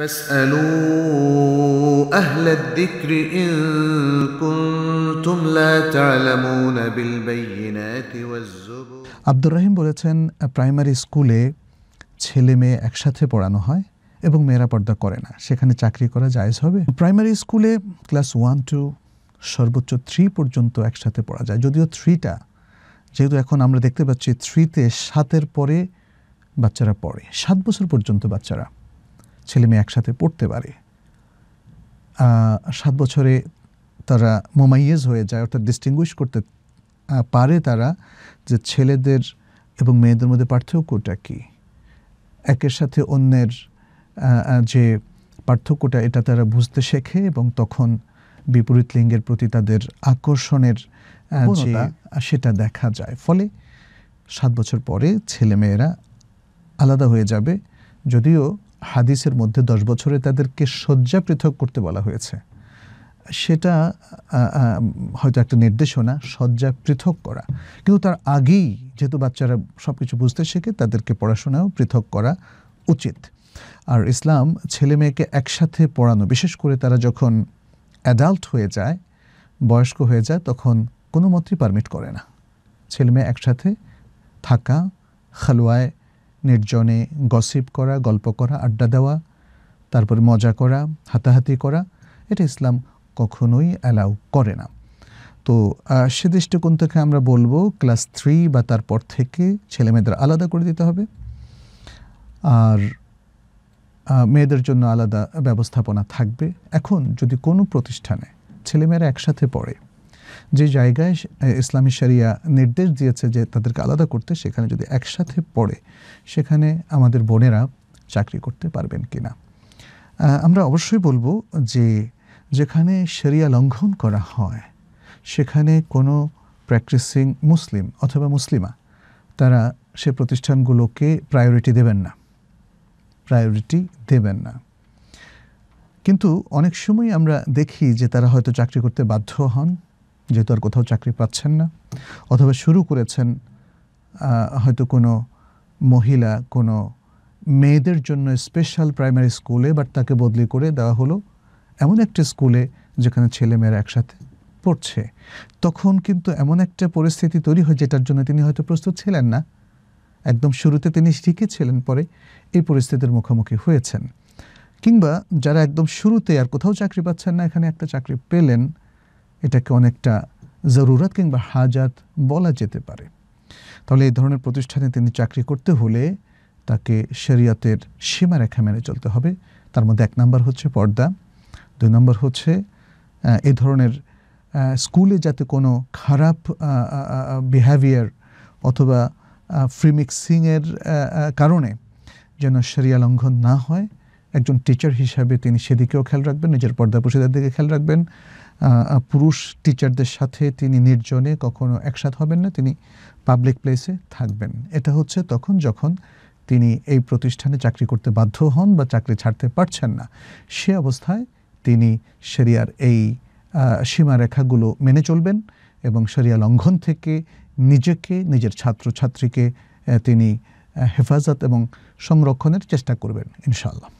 فاسألوا أهل الذكر إن كنتم لا تعلمون بالبينات والزبر عبد الرحيم বলেছেন প্রাইমারি স্কুলে ছেলে মেয়ে একসাথে পড়ানো হয় এবং মেয়েরা পর্দা করে না সেখানে চাকরি করা জায়জ হবে প্রাইমারি স্কুলে ক্লাস ওয়ান টু সর্বোচ্চ থ্রি পর্যন্ত একসাথে পড়া যায় যদিও থ্রিটা যেহেতু এখন আমরা দেখতে পাচ্ছি থ্রিতে সাতের পরে বাচ্চারা পড়ে সাত বছর পর্যন্ত বাচ্চারা ছেলে মেয়ে একসাথে পড়তে পারে সাত বছরে তারা মোমাইয়েজ হয়ে যায় অর্থাৎ ডিস্টিংগুইশ করতে পারে তারা যে ছেলেদের এবং মেয়েদের মধ্যে পার্থক্যটা কি একের সাথে অন্যের যে পার্থক্যটা এটা তারা বুঝতে শেখে এবং তখন বিপরীত লিঙ্গের প্রতি তাদের আকর্ষণের সেটা দেখা যায় ফলে সাত বছর পরে ছেলেমেয়েরা আলাদা হয়ে যাবে যদিও হাদিসের মধ্যে দশ বছরে তাদেরকে শয্যা পৃথক করতে বলা হয়েছে সেটা হয়তো একটা নির্দেশনা শয্যা পৃথক করা কিন্তু তার আগেই যেহেতু বাচ্চারা সব কিছু বুঝতে শেখে তাদেরকে পড়াশোনাও পৃথক করা উচিত আর ইসলাম ছেলে মেয়েকে একসাথে পড়ানো বিশেষ করে তারা যখন অ্যাডাল্ট হয়ে যায় বয়স্ক হয়ে যায় তখন কোনো মতেই পারমিট করে না ছেলে মেয়ে একসাথে থাকা খালোয়ায় নির্জনে গসিপ করা গল্প করা আড্ডা দেওয়া তারপরে মজা করা হাতাহাতি করা এটা ইসলাম কখনোই অ্যালাউ করে না তো সে দৃষ্টিকোণ থেকে আমরা বলবো ক্লাস থ্রি বা তারপর থেকে ছেলেমেয়েদের আলাদা করে দিতে হবে আর মেয়েদের জন্য আলাদা ব্যবস্থাপনা থাকবে এখন যদি কোনো প্রতিষ্ঠানে ছেলেমেয়েরা একসাথে পড়ে যে জায়গায় ইসলামী শরিয়া নির্দেশ দিয়েছে যে তাদেরকে আলাদা করতে সেখানে যদি একসাথে পড়ে সেখানে আমাদের বোনেরা চাকরি করতে পারবেন কি না আমরা অবশ্যই বলবো যে যেখানে শরিয়া লঙ্ঘন করা হয় সেখানে কোনো প্র্যাকটিসিং মুসলিম অথবা মুসলিমা তারা সে প্রতিষ্ঠানগুলোকে প্রায়োরিটি দেবেন না প্রায়োরিটি দেবেন না কিন্তু অনেক সময় আমরা দেখি যে তারা হয়তো চাকরি করতে বাধ্য হন যেহেতু আর কোথাও চাকরি পাচ্ছেন না অথবা শুরু করেছেন হয়তো কোনো মহিলা কোনো মেয়েদের জন্য স্পেশাল প্রাইমারি স্কুলে বাট তাকে বদলি করে দেওয়া হলো এমন একটা স্কুলে যেখানে ছেলেমেয়েরা একসাথে পড়ছে তখন কিন্তু এমন একটা পরিস্থিতি তৈরি হয় যেটার জন্য তিনি হয়তো প্রস্তুত ছিলেন না একদম শুরুতে তিনি শিখেছিলেন ছিলেন পরে এই পরিস্থিতির মুখোমুখি হয়েছেন কিংবা যারা একদম শুরুতে আর কোথাও চাকরি পাচ্ছেন না এখানে একটা চাকরি পেলেন এটাকে অনেকটা জরুরত কিংবা হাজাত বলা যেতে পারে তাহলে এই ধরনের প্রতিষ্ঠানে তিনি চাকরি করতে হলে তাকে শরীয়তের সীমারেখা মেনে চলতে হবে তার মধ্যে এক নম্বর হচ্ছে পর্দা দুই নম্বর হচ্ছে এ ধরনের স্কুলে যাতে কোনো খারাপ বিহেভিয়ার অথবা ফ্রি মিক্সিংয়ের কারণে যেন সেরিয়া লঙ্ঘন না হয় একজন টিচার হিসাবে তিনি সেদিকেও খেয়াল রাখবেন নিজের পর্দা পোশাকের দিকে খেয়াল রাখবেন পুরুষ টিচারদের সাথে তিনি নির্জনে কখনো একসাথ হবেন না তিনি পাবলিক প্লেসে থাকবেন এটা হচ্ছে তখন যখন তিনি এই প্রতিষ্ঠানে চাকরি করতে বাধ্য হন বা চাকরি ছাড়তে পারছেন না সে অবস্থায় তিনি সেরিয়ার এই সীমারেখাগুলো মেনে চলবেন এবং সেরিয়া লঙ্ঘন থেকে নিজেকে নিজের ছাত্র ছাত্রীকে তিনি হেফাজত এবং সংরক্ষণের চেষ্টা করবেন ইনশাআল্লাহ